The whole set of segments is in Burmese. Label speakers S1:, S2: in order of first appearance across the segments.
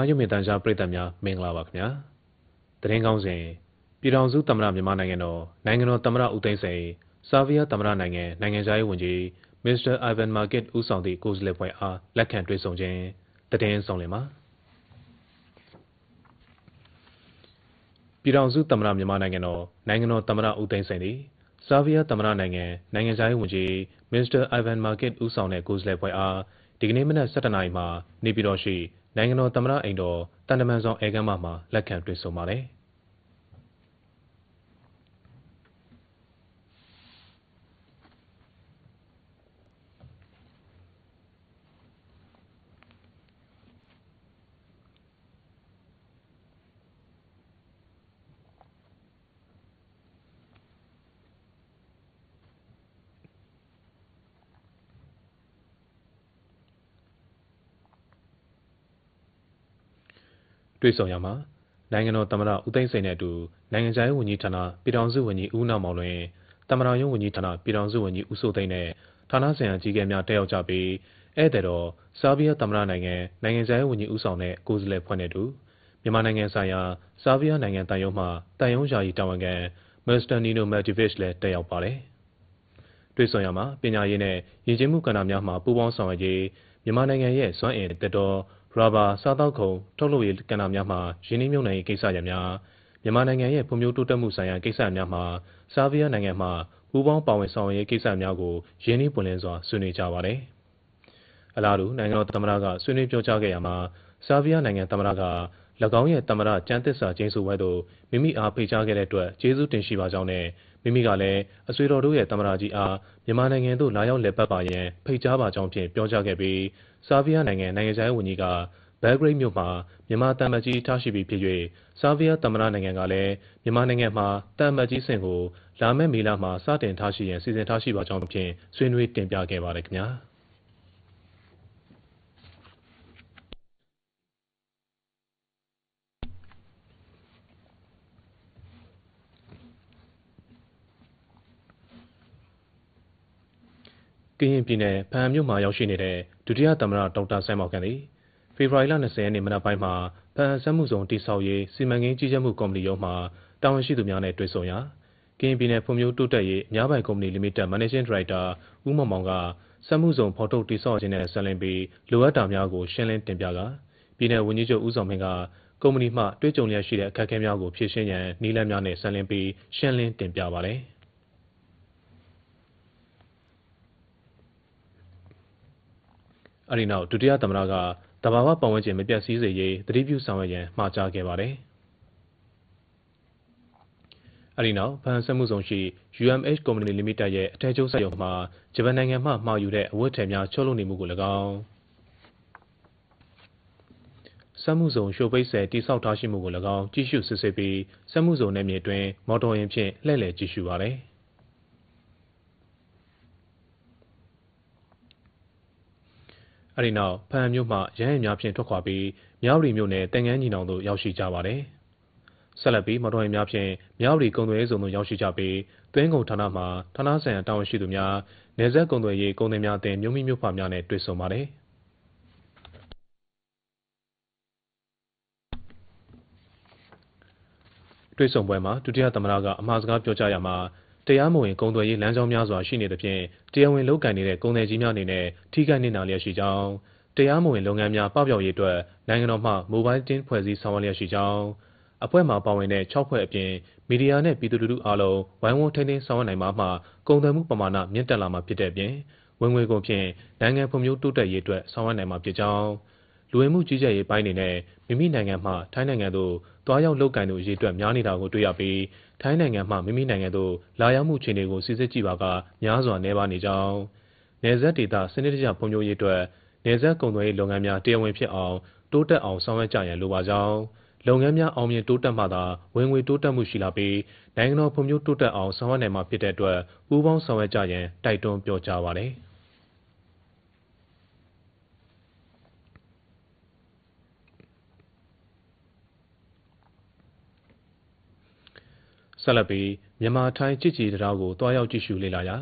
S1: မာရုပ်မြင်သံကြားပရိသတ်များမင်္ဂလာပါခင်ဗျာသတင်းကောင်းစဉ်ပြည်ထောင်စုသမ္မတမြန်မာနိုင်ငံတော်နိုင်ငံတော်သမ္မတဦးသိန်းစိန်ဆာဗီးယားသမ္မတနိုင်ငံနိုင်ငံခြားရေးဝန်ကြီးမစ္စတာအိုင်ဗန်မာကက်ဦးဆောင်သည့်ကိုယ်စားလှယ်ဖွဲ့အားလက်ခံတွေ့ဆုံခြင်းသတင်းဆောင်လင်ပါပြည်ထောင်စုသမ္မတမြန်မာနိုင်ငံတော်နိုင်ငံတော်သမ္မတဦးသိန်းစိန်သည်ဆာဗီးယားသမ္မတနိုင်ငံနိုင်ငံခြားရေးဝန်ကြီးမစ္စတာအိုင်ဗန်မာကက်ဦးဆောင်တဲ့ကိုယ်စားလှယ်ဖွဲ့အားဒီကနေ့မနက်၁၁နာရီမှာနေပြည်တော်ရှိနိုင်ငံတော်သမ္မတအိမ်တော်သံတမန်ဆောင်ဧည့်ခန်းမမှာလက်ခံတွေ့ဆုံပါတယ်။တွေ့ဆုံရမှာနိုင်ငံတော်သမ္မတဦးသိန်းစိန်နဲ့အတူနိုင်ငံခြားရေးဝန်ကြီးဌာနပြည်ထောင်စုဝန်ကြီးဦးနောက်မောင်လွင်သမ္မတရုံးဝန်ကြီးဌာနပြည်ထောင်စုဝန်ကြီးဦးစိုးသိန်းနဲ့ဌာနဆိုင်ရာအကြီးအကဲများတက်ရောက်ကြပြီးဧည့်သည်တော်ဆားဘီးယားသမ္မတနိုင်ငံနိုင်ငံခြားရေးဝန်ကြီးဦးဆောင်တဲ့ကိုယ်စားလှယ်ဖွဲ့နဲ့တူမြန်မာနိုင်ငံဆိုင်ရာဆားဘီးယားနိုင်ငံတန်ယုံမှတန်ယုံယာယီတာဝန်ခံမစ္စတာနီနိုမက်ဒီဗစ်လည်းတက်ရောက်ပါတယ်။တွေ့ဆုံရမှာပညာရေးနဲ့ရည်ကျင်းမှုကဏ္ဍများမှာပူးပေါင်းဆောင်ရွက်ရေးမြန်မာနိုင်ငံရဲ့စွမ်းအင်တက်တော်ရာဘာစားသောက်ကုန်ထုတ်လုပ်ရေးကဏ္ဍများမှာရင်းနှီးမြှုပ်နှံရေးကိစ္စရပ်များမြန်မာနိုင်ငံရဲ့ဖွံ့ဖြိုးတိုးတက်မှုဆိုင်ရာကိစ္စများမှာဆာဗီးယားနိုင်ငံမှာပူးပေါင်းပါဝင်ဆောင်ရွက်ကိစ္စများကိုရင်းနှီးပွင့်လင်းစွာဆွေးနွေးကြပါတယ်။အလားတူနိုင်ငံတော်သမ္မတကဆွေးနွေးပြောကြားခဲ့ရမှာဆာဗီးယားနိုင်ငံသမ္မတက၎င်းရဲ့သမ္မတကျန်းသစ္စာကျင်းစုပွဲသို့မိမိအားဖိတ်ကြားခဲ့တဲ့အတွက်ကျေးဇူးတင်ရှိပါကြောင်းနဲ့မိမိကလည်းအဆွေတော်တို့ရဲ့သမ္မတကြီးအားမြန်မာနိုင်ငံသို့လာရောက်လည်ပတ်ပါရန်ဖိတ်ကြားပါကြောင်းဖြင့်ပြောကြားခဲ့ပြီးဆာဗီးယားနိုင်ငံနိုင်ငံခြားရေးဝန်ကြီးကဘယ်ဂရိတ်မြို့မှာမြန်မာတမ်မကြီးထားရှိပြီးဖြစ်၍ဆာဗီးယားတမနာနိုင်ငံကလည်းမြန်မာနိုင်ငံမှာတမ်မကြီးစင်ကိုလာမယ့်မေလမှာစတင်ထားရှိရန်စီစဉ်ထားရှိပါကြောင်းဖြင့်ဆွေးနွေးတင်ပြခဲ့ပါတယ်ခင်ဗျာ။ကရင်ပြည်နယ်ဖန်မြို့မှာရောက်ရှိနေတဲ့ဒုတိယသမ္မတဒေါက်တာဆိုင်းမောင်ခန့်သည်ဖေဖော်ဝါရီလ20ရက်နေ့မနက်ပိုင်းမှာဖန်ဆက်မှုဆောင်တိဆောက်ရေးစီမံကိန်းကြီးကြပ်မှုကော်မတီရုံးမှာတာဝန်ရှိသူများနဲ့တွေ့ဆုံရာကရင်ပြည်နယ်ဖွံ့ဖြိုးတိုးတက်ရေးအများပိုင်ကုမ္ပဏီလီမိတက် Managing Director ဦးမောင်မောင်ကဆက်မှုဆောင်ဖော်ထုတ်တိဆောက်ခြင်းနဲ့ဆက်လင်းပြီးလိုအပ်တာများကိုရှင်းလင်းတင်ပြကပြည်နယ်ဝန်ကြီးချုပ်ဦးဆောင်မင်းကကုမ္ပဏီမှတွေ့ကြုံရရှိတဲ့အခက်အခဲများကိုဖြေရှင်းရန်နည်းလမ်းများနဲ့ဆက်လင်းပြီးရှင်းလင်းတင်ပြပါတယ်။အဲဒီနောက်ဒုတိယသမ္မတကတဘာဝပတ်ဝန်းကျင်မပြတ်စည်းစေရေးတတိပြုဆောင်ရွက်ရန်မှာကြားခဲ့ပါတယ်။အဲဒီနောက်ဖန်ဆက်မှုဆောင်ရှိ UMH Company Limited ရဲ့အထက်ကျုပ်ဆက်ရုံမှာဂျပန်နိုင်ငံမှမှာယူတဲ့အဝတ်ထည်များချုပ်လုပ်နေမှုကို၎င်းစက်မှုဇုံရှိုပိတ်ဆယ်တိစောက်ထားရှိမှုကို၎င်းကြည့်ရှုစစ်ဆေးပြီးစက်မှုဇုံနယ်မြေအတွင်းမော်တော်ယာဉ်ဖြင့်လှည့်လည်ကြည့်ရှုပါတယ်။အဲဒီနောက်ဖန်မြို့မှရဟန်းများဖြင့်ထွက်ခွာပြီးမြောက်ရီမြို့နယ်တန်ငန်းညီနောင်သို့ရောက်ရှိကြပါတယ်။ဆက်လက်ပြီးမတော်ရင်များဖြင့်မြောက်ရီကုံသွယ်စုံသို့ရောက်ရှိကြပြီးသွင်းကုန်ဌာနမှဌာနဆိုင်ရာတာဝန်ရှိသူများနေဆက်ကုံသွယ်ရေးကုံသည်များအသင်းမြို့မိမြို့ဖများနဲ့တွေ့ဆုံပါတယ်။တွေ့ဆုံပွဲမှာဒုတိယသမ္မတကအမှားစကားပြောကြားရမှာတရားမဝင်ကုန်သွယ်ရေးလမ်းကြောင်းများစွာရှိနေသဖြင့်တရားဝင်လုပ်ကိုင်နေတဲ့ကုန်သည်ကြီးများအနေနဲ့ထိခိုက်နေတာလျက်ရှိကြောင်းတရားမဝင်လုပ်ငန်းများပပျောက်ရေးအတွက်နိုင်ငံတော်မှ Mobile Team ဖွဲ့စည်းဆောင်ရွက်လျက်ရှိကြောင်းအဖွဲ့မှပါဝင်တဲ့6ဖွဲ့အပြင်မီဒီယာနဲ့ပြည်သူလူထုအားလုံးဝိုင်းဝန်းထိန်းသိမ်းဆောင်ရွက်နိုင်မှာမှကုန်သွယ်မှုပမာဏမြင့်တက်လာမှာဖြစ်တဲ့အပြင်ဝင်ငွေကုန်ဖြင့်နိုင်ငံဖွံ့ဖြိုးတိုးတက်ရေးအတွက်ဆောင်ရွက်နိုင်မှာဖြစ်ကြောင်းလူဝင်မှုကြီးကြပ်ရေးပိုင်းအနေနဲ့မိမိနိုင်ငံမှထိုင်းနိုင်ငံသို့တွားရောက်လုပ်ကိုင်သူအရေးအတွက်များနေတာကိုတွေ့ရပြီးထိုင်းနိုင်ငံမှမိမိနိုင်ငံသို့လာရောက်မှုခြေအနေကိုစစ်ဆေးကြည့်ပါကများစွာနှဲပါနေကြောင်းနယ်စပ်ဒေသစနစ်တကျဖွံ့ဖြိုးရေးအတွက်နယ်စပ်ကုန်သွယ်ရေးလုပ်ငန်းများတရားဝင်ဖြစ်အောင်တိုးတက်အောင်ဆောင်ရွက်ကြရန်လိုပါကြောင်းလုပ်ငန်းများအောင်မြင်တိုးတက်မှသာဝင်ငွေတိုးတက်မှုရှိလာပြီးနိုင်ငံတော်ဖွံ့ဖြိုးတိုးတက်အောင်ဆောင်ရွက်နိုင်မှာဖြစ်တဲ့အတွက်ပူးပေါင်းဆောင်ရွက်ကြရန်တိုက်တွန်းပြောကြားပါတယ်။ဆက်လက်ပြီးမြန်မာထိုင်းကြည်ကြည်တရားကိုတွားရောက်ကြည့်ရှုလေ့လာရာ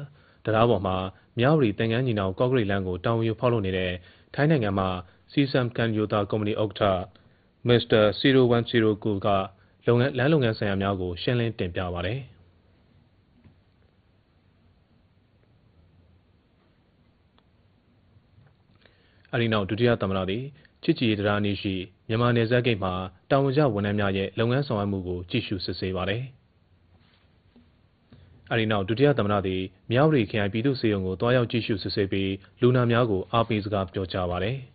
S1: တရားပေါ်မှာမြဝတီတန်ကန်းညီနောင်ကော့ဂရိတ်လန်းကိုတောင်းယူဖောက်လုပ်နေတဲ့ထိုင်းနိုင်ငံမှာစီဆမ်ကန်ယိုတာကုမ္ပဏီဥက္ကဋ္ဌမစ္စတာ0109ကလုပ်ငန်းလမ်းလုပ်ငန်းဆိုင်ရာများကိုရှင်းလင်းတင်ပြပါတယ်။အဲဒီနောက်ဒုတိယသမ္မတသည်ချစ်ကြည်တရားနည်းရှိမြန်မာနယ်စပ်ဂိတ်မှာတာဝန်ကျဝန်ထမ်းများရဲ့လုပ်ငန်းဆောင်ရွက်မှုကိုကြည့်ရှုစစ်ဆေးပါတယ်။အဲဒီနောက်ဒုတိယသမ္မတသည်မြောက်ရီခရိုင်ပြည်သူ့စေယုံကိုတွားရောက်ကြည့်ရှုစစ်ဆေးပြီးလူနာများကိုအားပေးစကားပြောကြားပါတယ်။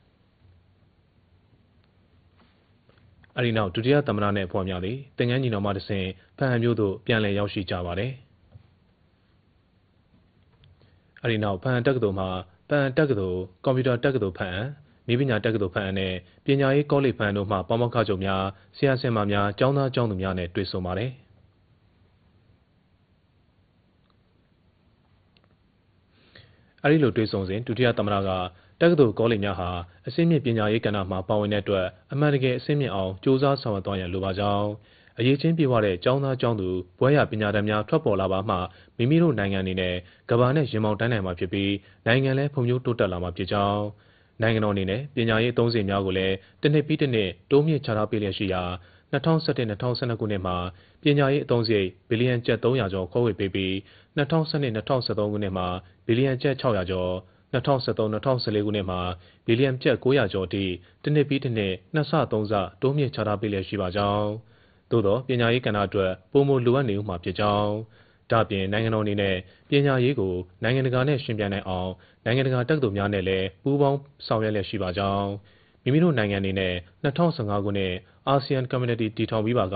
S1: အဲဒီနောက်ဒုတိယသမ္မတနဲ့အဖွဲ့များသည်တင်ငန်းညီတော်မှတစ်ဆင့်ဖန်ဟန်မျိုးသို့ပြန်လည်ရောက်ရှိကြပါတယ်။အဲဒီနောက်ဖန်ဟန်တက္ကသိုလ်မှာဖန်ဟန်တက္ကသိုလ်ကွန်ပျူတာတက္ကသိုလ်ဖန်ဟန်နေပညာတက္ကသိုလ်ဖန်နဲ့ပညာရေးကောလိပ်ဖန်တို့မှပေါမောက္ခချုပ်များဆရာဆင်မများကျောင်းသားကျောင်းသူများနဲ့တွေ့ဆုံပါတယ်။အဲဒီလိုတွေ့ဆုံစဉ်ဒုတိယသမ္မတကတက္ကသိုလ်ကောလိပ်များဟာအစင်းမြင့်ပညာရေးကဏ္ဍမှာပါဝင်တဲ့အတွက်အမှန်တကယ်အစင်းမြင့်အောင်စ조사ဆောင်ရွက်သွားရန်လိုပါကြောင်းအရေးချင်းပြေဝတဲ့ကျောင်းသားကျောင်းသူဘွဲရပညာတတ်များထွက်ပေါ်လာပါမှမိမိတို့နိုင်ငံအနေနဲ့ကဘာနဲ့ရင်မောင်တန်းနိုင်မှာဖြစ်ပြီးနိုင်ငံလဲဖွံ့ဖြိုးတိုးတက်လာမှာဖြစ်ကြောင်းနိုင်ငံတော်အနေနဲ့ပညာရေးအသုံးစင်များကိုလည်းတစ်နှစ်ပြီးတစ်နှစ်တိုးမြင့်ချထားပေးလျက်ရှိရာ2011-2012ခုနှစ်မှာပညာရေးအသုံးစရိတ်ဘီလီယံကျပ်300ကျော်ခွဲဝေပေးပြီး၂၀၁၂-၁၃ခုနှစ်မှာဘီလီယံကျပ်၆၀၀ကျော်၊၂၀၁၃-၁၄ခုနှစ်မှာဘီလီယံကျပ်၉၀၀ကျော်အထိတစ်နှစ်ပြီးတစ်နှစ်နှစ်ဆ၊သုံးဆတိုးမြှင့်ချထားပေးလျက်ရှိပါကြောင်း၊သို့သော်ပညာရေးကဏ္ဍအတွက်ပိုမိုလိုအပ်နေဦးမှာဖြစ်ကြောင်း၊ဒါ့အပြင်နိုင်ငံတော်အနေနဲ့ပညာရေးကိုနိုင်ငံတကာနဲ့ယှဉ်ပြိုင်နိုင်အောင်နိုင်ငံတကာတက္ကသိုလ်များနဲ့လည်းပူးပေါင်းဆောင်ရွက်လျက်ရှိပါကြောင်း၊မိမိတို့နိုင်ငံအနေနဲ့2015ခုနှစ်အာဆီယံ Community တည်ထောင်ပြီးပါက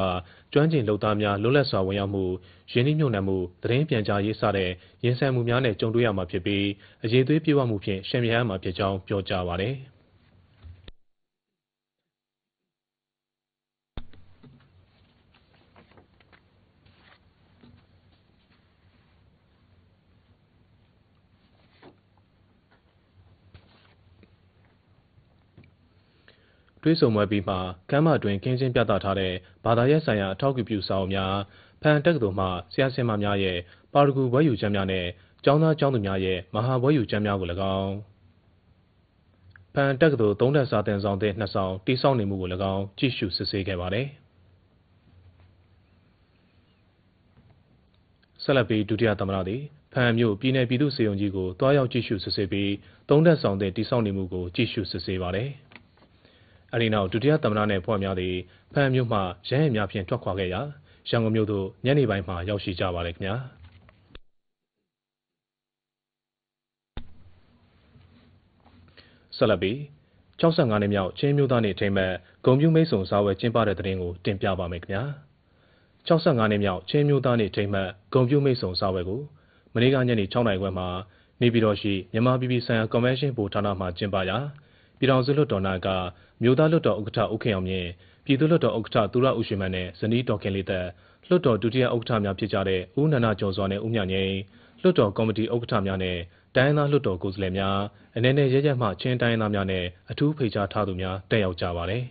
S1: ကျွမ်းကျင်လုပ်သားများလွတ်လပ်စွာဝင်ရောက်မှု၊ရင်းနှီးမြှုပ်နှံမှု၊သတင်းပြန်ကြားရေးစတဲ့ရင်ဆိုင်မှုများနဲ့ကြုံတွေ့ရမှာဖြစ်ပြီးအရည်အသွေးပြည့်ဝမှုဖြင့်ယှဉ်ပြိုင်ရမှာဖြစ်ကြောင်းပြောကြားပါတယ်။တွေ့ဆုံပွဲပြီးမှကမ်းမတွင်ခင်းကျင်းပြသထားတဲ့ဘာသာရပ်ဆိုင်ရာအထောက်အကူပြုစာအုပ်များဖန်တက္ကသိုလ်မှဆရာဆရာမများရဲ့ပါရဂူဝဲယူချမ်းများနဲ့ကျောင်းသားကျောင်းသူများရဲ့မဟာဝဲယူချမ်းများကို၎င်းဖန်တက္ကသိုလ်သုံးထပ်စာသင်ဆောင်တဲ့နှစ်ဆောင်တိစောက်နေမှုကို၎င်းကြည့်ရှုစစ်ဆေးခဲ့ပါတယ်ဆက်လက်ပြီးဒုတိယသမ္မတသည်ဖန်မြို့ပြည်내ပြည်သူစေယုံကြီးကိုတွားရောက်ကြည့်ရှုစစ်ဆေးပြီးသုံးထပ်ဆောင်တဲ့တိစောက်နေမှုကိုကြည့်ရှုစစ်ဆေးပါတယ်။အဲဒီနောက်ဒုတိယသမ္မတနဲ့ဖွဲ့များသည့်ဖမ်းမြို့မှရဟန်းများဖြင့်ထွက်ခွာခဲ့ရာရန်ကုန်မြို့သို့ညနေပိုင်းမှာရောက်ရှိကြပါတယ်ခင်ဗျာဆလဘီ65နှစ်မြောက်ချင်းမျိုးသားနေထိမ့်မဲ့ဂုံပြူမိတ်ဆုံစာဝယ်ကျင်းပတဲ့တဲ့တင်ကိုတင်ပြပါမယ်ခင်ဗျာ65နှစ်မြောက်ချင်းမျိုးသားနေထိမ့်မဲ့ဂုံပြူမိတ်ဆုံစာဝယ်ကိုမနေ့ကညနေ6နာရီခွဲမှာနေပြည်တော်ရှိမြန်မာပြည်ပြည်ဆိုင်ရာကွန်ဗင်းရှင်းဘုဌာနမှကျင်းပရာပြည်ထောင်စုလွှတ်တော်နာကအမျိုးသားလွှတ်တော်ဥက္ကဋ္ဌဦးခင်အောင်မြင့်၊ပြည်သူ့လွှတ်တော်ဥက္ကဋ္ဌသူရဦးရွှေမန်းနဲ့ဇနီးဒေါ်ခင်လေးသက်၊လွှတ်တော်ဒုတိယဥက္ကဋ္ဌများဖြစ်ကြတဲ့ဦးနန္ဒကျော်စွာနဲ့ဦးမြငြိမ်း၊လွှတ်တော်ကော်မတီဥက္ကဋ္ဌများနဲ့တိုင်းရင်းသားလွှတ်တော်ကိုယ်စားလှယ်များ၊အနယ်နယ်အရပ်ရပ်မှချင်းတိုင်းရင်းသားများနဲ့အထူးဖိတ်ကြားထားသူများတက်ရောက်ကြပါတယ်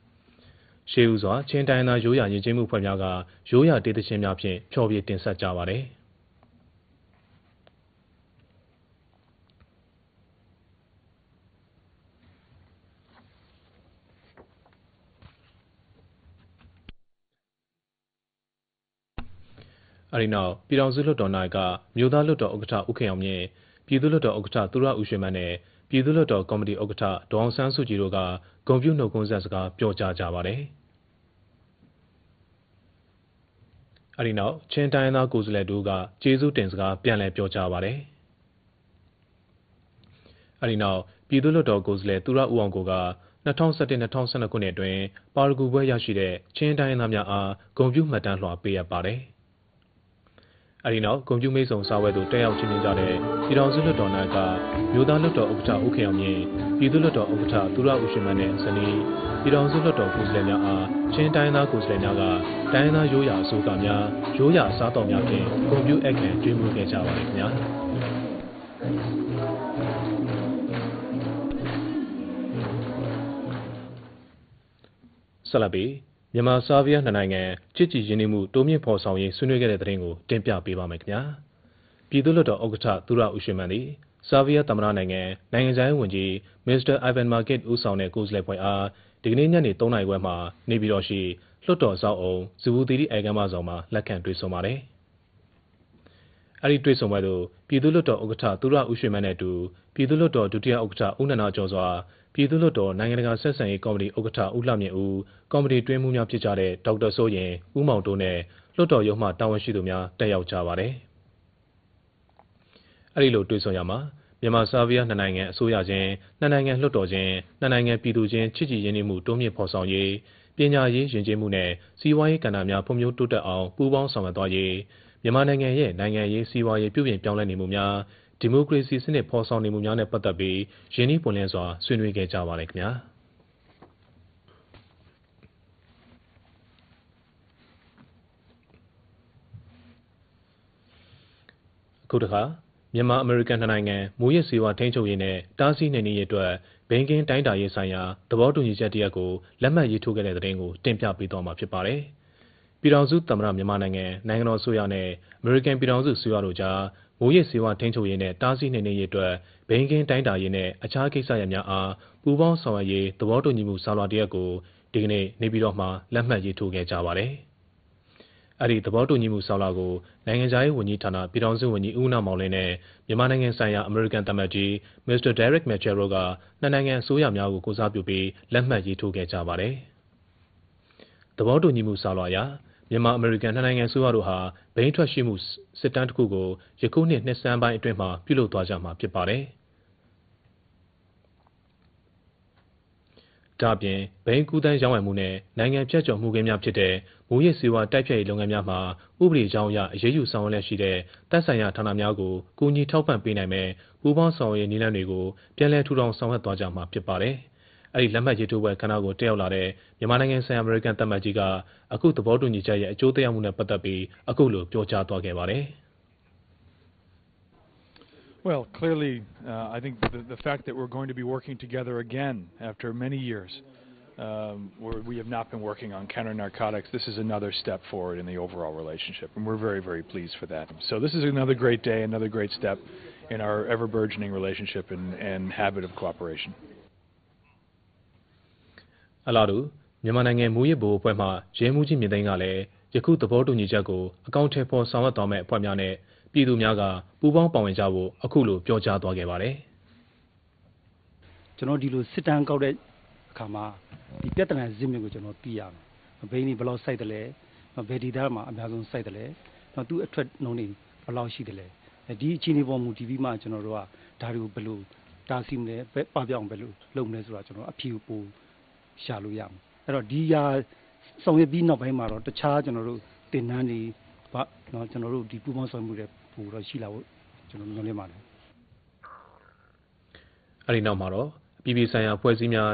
S1: ။ရှေးဦးစွာချင်းတိုင်းရင်းသားရိုးရာယဉ်ကျေးမှုအဖွဲ့များကရိုးရာဒေသချင်းများဖြင့်ဖျော်ဖြေတင်ဆက်ကြပါတယ်။အဲဒီနောက်ပြည်ထောင်စုလွှတ်တော်၌ကမြို့သားလွှတ်တော်ဥက္ကဋ္ဌဦးခင်အောင်မြင့်ပြည်သူ့လွှတ်တော်ဥက္ကဋ္ဌသူရဦးရွှေမန်းနဲ့ပြည်သူ့လွှတ်တော်ကော်မတီဥက္ကဋ္ဌဒေါအောင်ဆန်းစုကြည်တို့ကဂုဏ်ပြုနှုတ်ခွန်းဆက်စကားပြောကြားကြပါတယ်။အဲဒီနောက်ချင်းတိုင်းသားကိုယ်စားလှယ်တို့ကကျေးဇူးတင်စကားပြန်လည်ပြောကြားပါတယ်။အဲဒီနောက်ပြည်သူ့လွှတ်တော်ကိုယ်စားလှယ်သူရဦးအောင်ကိုက2017-2012ခုနှစ်အတွင်းပါရဂူပွဲရရှိတဲ့ချင်းတိုင်းသားများအားဂုဏ်ပြုမှတ်တမ်းလွှာပေးအပ်ပါတယ်။အဲဒီနောက်ဂုံကျူးမိတ်ဆောင်စာဝဲသို့တက်ရောက်ချင်းကြတဲ့ပြည်တော်စုလွတ်တော်နာကမြို့သားလွတ်တော်ဥက္ကဋ္ဌဦးခင်အောင်မြင့်ပြည်သူလွတ်တော်ဥက္ကဋ္ဌသူရဦးရှင်မန်းနဲ့ဇနီးပြည်တော်စုလွတ်တော်ကိုယ်စားလှယ်များအားချင်းတိုင်းသားကိုယ်စားလှယ်များကတိုင်းသားရိုးရာအစိုးရများရိုးရာစားတော်များဖြင့်ဂုံကျူးအက်ခံကျွေးမှုခဲ့ကြပါလိမ့်ခင်ဗျာဆလာဘီမြန်မာဆာဗီးယားနှစ်နိုင်ငံချစ်ကြည်ရင်းနှီးမှုတိုးမြင့်ဖော်ဆောင်ရေးဆွေးနွေးခဲ့တဲ့သတင်းကိုတင်ပြပေးပါမယ်ခင်ဗျာ။ပြည်သူ့လွှတ်တော်ဥက္ကဋ္ဌသူရဦးရွှေမန်သည်ဆာဗီးယားသမ္မတနိုင်ငံနိုင်ငံခြားရေးဝန်ကြီးမစ္စတာအိုင်ဗန်မာကက်ဦးဆောင်တဲ့ကိုယ်စားလှယ်ဖွဲ့အားဒီကနေ့ညနေ3:00နာရီခွဲမှာနေပြည်တော်ရှိလွှတ်တော်ဆောင်အောင်ဇူဘူသီရီအေကမ်းမဆောင်မှာလက်ခံတွေ့ဆုံပါတယ်။အဲဒီတွေ့ဆုံပွဲသို့ပြည်သူ့လွှတ်တော်ဥက္ကဋ္ဌသူရဦးရွှေမန်နဲ့အတူပြည်သူ့လွှတ်တော်ဒုတိယဥက္ကဋ္ဌဦးနန္ဒာကျော်စွာပြည်သူ့လွှတ်တော်နိုင်ငံတကာဆက်ဆံရေးကော်မတီဥက္ကဋ္ဌဦးလှမြင့်ဦး၊ကော်မတီအတွင်းမှူးများဖြစ်ကြတဲ့ဒေါက်တာစိုးယဉ်၊ဦးမောင်တိုးနဲ့လွှတ်တော်ရုံးမှတာဝန်ရှိသူများတက်ရောက်ကြပါတယ်။အဲဒီလိုတွေ့ဆုံရာမှာမြန်မာ-ဆားဘီးယားနှစ်နိုင်ငံအစိုးရချင်း၊နှစ်နိုင်ငံလွှတ်တော်ချင်း၊နှစ်နိုင်ငံပြည်သူချင်းချစ်ကြည်ရင်းနှီးမှုတိုးမြှင့်ဖော်ဆောင်ရေး၊ပညာရေးယဉ်ကျေးမှုနဲ့စီးပွားရေးကဏ္ဍများဖွံ့ဖြိုးတိုးတက်အောင်ပူးပေါင်းဆောင်ရွက်သွားရေး၊မြန်မာနိုင်ငံရဲ့နိုင်ငံရေး၊စီးပွားရေးပြုပြင်ပြောင်းလဲနေမှုများဒီမိုကရေစီစနစ်ဖော်ဆောင်နေမှုများနဲ့ပတ်သက်ပြီးရင်းနှီးပွင့်လင်းစွာဆွေးနွေးခဲ့ကြပါတယ်ခင်ဗျာ။ခုတခါမြန်မာအမေရိကန်နိုင်ငံမူရစ်စေဝါထိန်းချုပ်ရေးနဲ့တားဆီးနိုင်ရေးအတွက်ဘင်ကင်းတိုင်းတာရေးဆိုင်ရာသဘောတူညီချက်တရက်ကိုလက်မှတ်ရေးထိုးခဲ့တဲ့တဲ့တင်ကိုတင်ပြပေးသွားမှာဖြစ်ပါတယ်။ပြည်ထောင်စုသမ္မတမြန်မာနိုင်ငံနိုင်ငံတော်ဆိုရနဲ့အမေရိကန်ပြည်ထောင်စုဆိုရတို့ကြားမူရစ်စေဝါထိန်းချုပ်ရေးနဲ့တားဆီးနှိမ်နင်းရေးအတွက်ဘိန်းကင်းတိုင်းတာရေးနဲ့အခြားကိစ္စရပ်များအားပူးပေါင်းဆောင်ရွက်ရေးသဘောတူညီမှုစာလွှာတရက်ကိုဒီကနေ့နေပြည်တော်မှာလက်မှတ်ရေးထိုးခဲ့ကြပါတယ်။အဲ့ဒီသဘောတူညီမှုစာလွှာကိုနိုင်ငံခြားရေးဝန်ကြီးဌာနပြည်ထောင်စုဝန်ကြီးဦးနှောင်မောင်လင်းနဲ့မြန်မာနိုင်ငံဆိုင်ရာအမေရိကန်သမ္မတကြီး Mr. Derek Mitchell ကနှစ်နိုင်ငံအစိုးရများကိုကိုစားပြုပြီးလက်မှတ်ရေးထိုးခဲ့ကြပါတယ်။သဘောတူညီမှုစာလွှာအရမြန်မာအမေရိကန်နှစ်နိုင်ငံအစိုးရတို့ဟာဘိန်းထွက်ရှိမှုစစ်တမ်းတစ်ခုကိုယခုနှစ်နှစ်ဆန်းပိုင်းအတွင်းမှာပြုလုပ်သွားကြမှာဖြစ်ပါတယ်။ဒါပြင်ဘိန်းကူးတန်းရောင်းဝယ်မှုနဲ့နိုင်ငံဖြတ်ကျော်မှုကင်းများဖြစ်တဲ့မူရစ်စေဝါတိုက်ဖြတ်ရေးလုပ်ငန်းများမှာဥပဒေကြောင်းအရအရေးယူဆောင်ရွက်လက်ရှိတဲ့တပ်ဆိုင်ရာဌာနများကိုကူညီထောက်ပံ့ပေးနိုင်မဲ့ပူးပေါင်းဆောင်ရွက်နည်းလမ်းတွေကိုပြန်လည်ထူထောင်ဆောင်ရွက်သွားကြမှာဖြစ်ပါတယ်။အဲဒီလက်မှတ်ရေးထိုးပွဲခန်းနာကိုတက်ရောက်လာတဲ့မြန်မာနိုင်ငံဆိုင်အမေရိကန်တပ်မကြီးကအခုသဘောတူညီချက်ရဲ့အကျိုးသက်ရောက်မှုနဲ့ပတ်သက်ပြီးအခုလိုပြောကြားသွားခဲ့ပါတယ်။ Well, clearly, uh, I think the, the, fact that we're going to be working together again after many years, um, where we have not been working on counter narcotics, this is another step forward in the overall relationship, and we're very, very pleased for that. So, this is another great day, another great step in our ever burgeoning relationship and, and habit of cooperation. အလားတူမြန်မာနိုင်ငံမူရစ်ဘိုအဖွဲ့မှရဲမှုကြီးမြင့်သိန်းကလည်းယခုသဘောတူညီချက်ကိုအကောင့်ထည့်ဖို့ဆောင်ရွက်သွားမယ့်အဖွဲ့များနဲ့ပြည်သူများကပူးပေါင်းပါဝင်ကြဖို့အခုလိုပြောကြားသွားခဲ့ပါတယ်။ကျွန်တော်ဒီလိုစစ်တမ်းကောက်တဲ့အခါမှာဒီပြဿနာစစ်မြေကိုကျွန်တော်သိရမယ်။ဘိန်းကြီးဘယ်လောက်စိုက်တယ်လဲ။ဘယ်ဒီသားမှာအများဆုံးစိုက်တယ်လဲ။နောက်သူ့အထွက်နှုန်းတွေဘယ်လောက်ရှိတယ်လဲ။ဒီအခြေအနေပေါ်မူတည်ပြီးမှကျွန်တော်တို့ကဒါတွေကိုဘယ်လိုတားဆီးမလဲပပပြောင်းဘယ်လိုလုပ်မလဲဆိုတာကျွန်တော်အဖြေပို့ရှာလို့ရအောင်အဲ့တော့ဒီရာဆောင်ရွက်ပြီးနောက်ပိုင်းမှာတော့တခြားကျွန်တော်တို့တင်နန်းတွေဗာနော်ကျွန်တော်တို့ဒီပူပေါင်းဆောင်မှုတွေပို့တော့ရှိလာဖို့ကျွန်တော်မျှော်လင့်ပါတယ်အဲ့ဒီနောက်မှာတော့ပြည်ပြည်ဆိုင်ရာဖွဲ့စည်းများ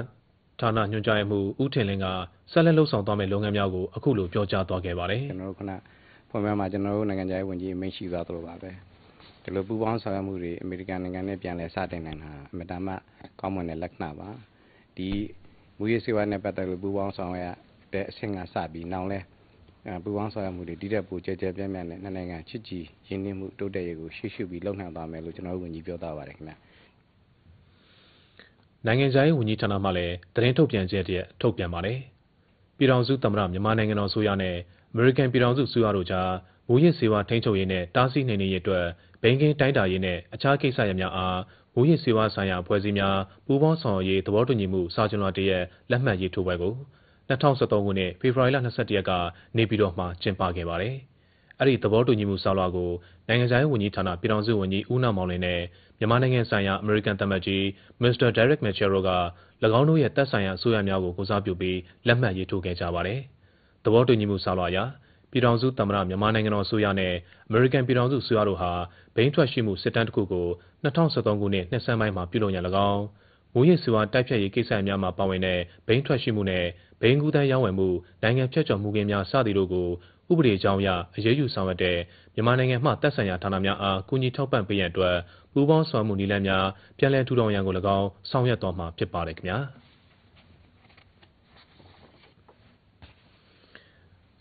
S1: ဌာနညွှန်ကြားမှုဦးထင်လင်းကဆက်လက်လှုပ်ဆောင်သွားမယ့်လုပ်ငန်းများကိုအခုလိုပြောကြားသွားခဲ့ပါတယ်ကျွန်တော်တို့ခုနဖွင့်ပြမှာကျွန်တော်တို့နိုင်ငံခြားရေးဝန်ကြီးမိတ်ရှိသွားသလိုပါပဲဒီလိုပူးပေါင်းဆောင်ရွက်မှုတွေအမေရိကန်နိုင်ငံနဲ့ပြန်လည်စတင်နိုင်တာအမြဲတမ်းကောင်းမွန်တဲ့လက္ခဏာပါဒီမူရေးစေဝါနဲ့ပတ်သက်လို့ပူးပေါင်းဆောင်ရွက်တဲ့အဆင့်ကစပြီးနောင်လဲပူးပေါင်းဆောင်ရွက်မှုတွေဒီတက်ပိုကြဲကြဲပြန့်ပြန့်နဲ့နိုင်ငံချစ်ကြည်ရင်းနှီးမှုတိုးတက်ရေးကိုရှေ့ရှုပြီးလုပ်နိုင်သွားမယ်လို့ကျွန်တော်တို့ဝန်ကြီးပြောသားပါတယ်ခင်ဗျာနိုင်ငံခြားရေးဝန်ကြီးဌာနမှလည်းသတင်းထုတ်ပြန်ချက်တရက်ထုတ်ပြန်ပါတယ်ပြည်ထောင်စုသမ္မတမြန်မာနိုင်ငံတော်ဆိုရနဲ့အမေရိကန်ပြည်ထောင်စုဆိုရတို့ကြားမူရစ်စေဝါထိန်းချုပ်ရေးနဲ့တားဆီးနိုင်ရေးအတွက်ဘိန်းကင်းတိုင်းတာရေးနဲ့အခြားကိစ္စရပ်များအားူးယစ်ဆေးဝါးဆိုင်ရာအဖွဲ့အစည်းများပူးပေါင်းဆောင်ရွက်ရေးသဘောတူညီမှုစာချွန်လွှာတစ်ရပ်လက်မှတ်ရေးထိုးပွဲကို၂၀၁၃ခုနှစ်ဖေဖော်ဝါရီလ၂၁ရက်ကနေပြည်တော်မှာကျင်းပခဲ့ပါတယ်။အဲဒီသဘောတူညီမှုစာလွှာကိုနိုင်ငံခြားရေးဝန်ကြီးဌာနပြည်ထောင်စုဝန်ကြီးဦးလှမောင်လွင်နဲ့မြန်မာနိုင်ငံဆိုင်ရာအမေရိကန်သံအမတ်ကြီးမစ္စတာ Derek Mitchell တို့က၎င်းတို့ရဲ့သက်ဆိုင်ရာအစိုးရများကိုကိုယ်စားပြုပြီးလက်မှတ်ရေးထိုးခဲ့ကြပါတယ်။သဘောတူညီမှုစာလွှာအရပြည်ထောင်စုသမ္မတမြန်မာနိုင်ငံတော်အစိုးရနဲ့အမေရိကန်ပြည်ထောင်စုအစိုးရတို့ဟာဘိန်းထွက်ရှိမှုစစ်တမ်းတစ်ခုကို2013ခုနှစ်နှစ်ဆန်းပိုင်းမှာပြုလုပ်ရ၎င်းမူရစ်စွာတိုက်ဖြတ်ရေးကိစ္စများမှာပါဝင်တဲ့ဘိန်းထွက်ရှိမှုနဲ့ဘိန်းကူးတန်းရောင်းဝယ်မှုနိုင်ငံဖြတ်ကျော်မှုကင်းများစသည်တို့ကိုဥပဒေကြောင်းအရအရေးယူဆောင်ရွက်တဲ့မြန်မာနိုင်ငံမှသက်ဆိုင်ရာဌာနများအားကူညီထောက်ပံ့ပေးရန်အတွက်ပူးပေါင်းဆောင်မှုနည်းလမ်းများပြန်လည်ထူထောင်ရန်ကို၎င်းဆောင်ရွက်သွားမှာဖြစ်ပါတယ်ခင်ဗျာ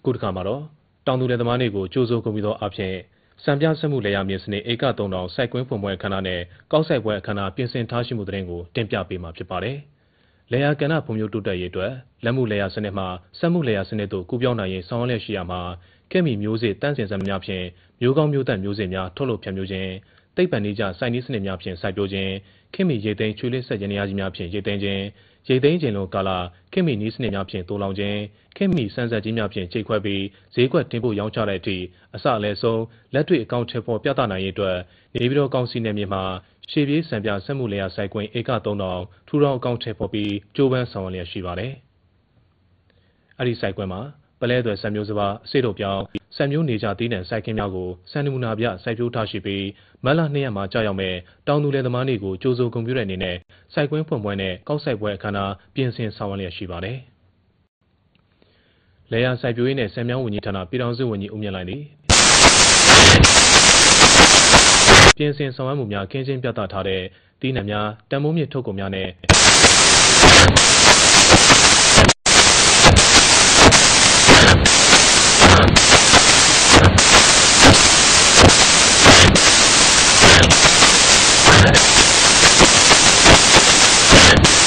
S1: ခုတစ်ခါမှာတော့တောင်သူလယ်သမားတွေကိုကြိုးဆိုကုန်ပြီးသောအပြင်စံပြစက်မှုလေယာမြေစနစ်ဧက3000စိုက်ကွင်းဖွံ့ဖွဲအခမ်းအနားနဲ့ကောက်ဆိုင်ပွဲအခမ်းအနားပြင်ဆင်ထားရှိမှုသတင်းကိုတင်ပြပေးမှာဖြစ်ပါတယ်။လေယာကဏ္ဍဖွံ့ဖြိုးတိုးတက်ရေးအတွက်လက်မှုလေယာစနစ်မှာစက်မှုလေယာစနစ်တို့ကူးပြောင်းနိုင်ရေးဆောင်ရွက်လျက်ရှိရမှာကဲ့မီမျိုးစေ့တန့်စင်စံများဖြင့်မျိုးကောင်းမျိုးသက်မျိုးစေ့များထုတ်လုပ်ဖြန့်ဖြူးခြင်းတိတ်ပန်နေကြစိုက်နည်းစနစ်များဖြင့်စိုက်ပျိုးခြင်းခင်မီရေသိမ်းချွေးလေးဆက်ခြင်းနေရာကြီးများဖြင့်ရေသိမ်းခြင်းရိတ်သိမ်းချိန်လိုကာလခင်မီနီးစနစ်များဖြင့်တိုးလောင်ခြင်းခင်မီစံဆက်ကြီးများဖြင့်ချိန်ခွက်ပြီးဈေးကွက်တင်ပို့ရောင်းချတဲ့အထိအစအလယ်ဆုံးလက်တွေ့အကောင့်ထက်ပေါ်ပြသနိုင်ရေးအတွက်နေပြည်တော်ကောင်စီနယ်မြေမှာရှေ့ပြေးစံပြဆက်မှုလျာဆိုင်ကွင်းဧက3000ထူထောင်အကောင့်ထက်ပေါ်ပြီးကြိုးပမ်းဆောင်ရွက်လျက်ရှိပါတယ်။အဲဒီဆိုင်ကွင်းမှာပလဲသွယ်စံမျိုးစပါအစိတို့ပြောင်းစံမျိုးနေကြသီးနှံစိုက်ခင်းများကိုစံနမူနာပြစိုက်ပျိုးထားရှိပြီးမလ၂ရက်မှာကြာရောက်မဲ့တောင်သူလယ်သမားတွေကိုကြိုးစိုးကွန်ပျူတာအနေနဲ့စိုက်ကွင်းဖွင့်ပွဲနဲ့ကောက်စိုက်ပွဲအခမ်းအနားပြင်ဆင်ဆောင်ရွက်လျက်ရှိပါတယ်။လေယာစိုက်ပျိုးရေးနဲ့စံမြောင်းဝန်ကြီးဌာနပြည်ထောင်စုဝန်ကြီးဦးမြင့်လိုင်းသည်ပြင်ဆင်ဆောင်ရွက်မှုများခင်းချင်းပြသထားတဲ့သီးနှံများတံမိုးမြစ်ထုတ်ကုန်များနဲ့ Thank you